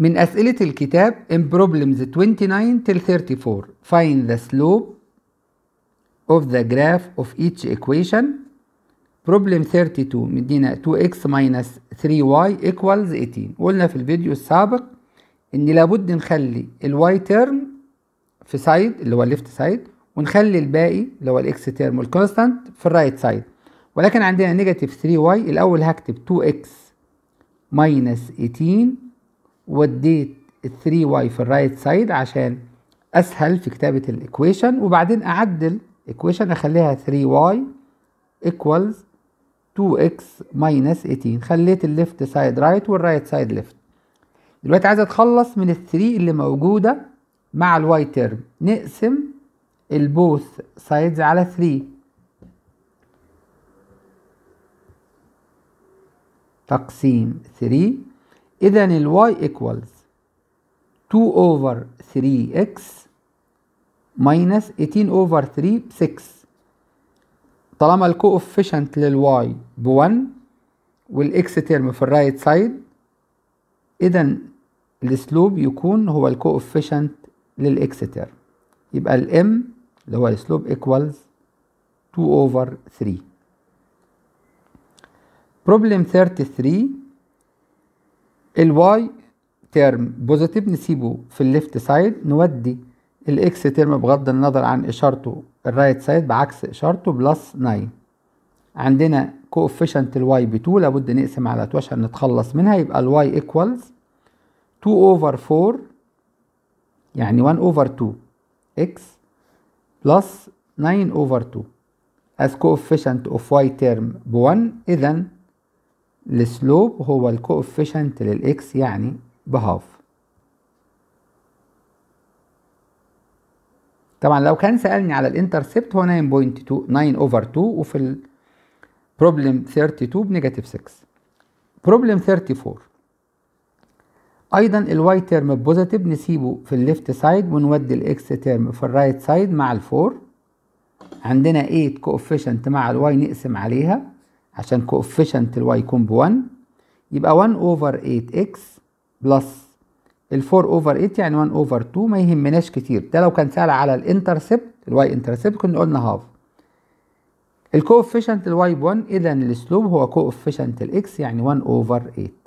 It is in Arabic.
من أسئلة الكتاب in problems 29 till 34 find the slope of the graph of each equation problem 32 مدينا 2x minus 3y equals 18 قلنا في الفيديو السابق ان لابد نخلي ال y term في سايد اللي هو left سايد ونخلي الباقي اللي هو ال الاكس تيرم والكونستانت في ال right سايد ولكن عندنا negative 3y الاول هكتب 2x minus 18 وديت ال 3 y في الرايت سايد عشان اسهل في كتابه الايكويشن وبعدين اعدل ايكويشن اخليها 3 y ايكوالز 2x minus 18 خليت الليفت سايد رايت والرايت سايد ليفت دلوقتي عايز اتخلص من ال 3 اللي موجوده مع الواي تيرم نقسم البوث سايدز على 3 تقسيم 3 إذا y equals 2 over 3x minus 18 over 3 ب 6 طالما لل y ب 1 x term في الرايت سايد إذا السلوب يكون هو لل x term يبقى m اللي هو السلوب equals 2 over 3 problem 33 الواي تيرم بوزيتيف نسيبه في الليفت سايد نودي الاكس تيرم بغض النظر عن اشارته الرايت سايد بعكس اشارته بلس 9 عندنا كوفيشنت الواي ب 2 لابد نقسم على 2 عشان نتخلص منها يبقى الواي ايكوالز 2 اوفر 4 يعني 1 اوفر 2 اكس بلس 9 اوفر 2 as coefficient of y term ب 1 اذا السلوب هو الكوفيشنت للإكس يعني بهاف طبعا لو كان سألني على الانترسبت هو 9.2 9 اوفر 2 وفي البروبلم 32 بنيجاتيف 6 بروبلم 34 ايضا الواي تيرم بوزيتيف نسيبه في الليفت سايد ونودي الاكس تيرم في الرايت سايد مع الفور عندنا 8 كوفيشنت مع الواي نقسم عليها عشان كوفيشنت الواي يكون 1 يبقى 1 اوفر 8 اكس بلس ال 4 اوفر 8 يعني 1 اوفر 2 ما يهمناش كتير ده لو كان سأل على الانترسبت الواي انترسبت كنا قلنا هاف الكوفيشنت الواي ب 1 اذا السلوب هو كوفيشنت الاكس يعني 1 اوفر 8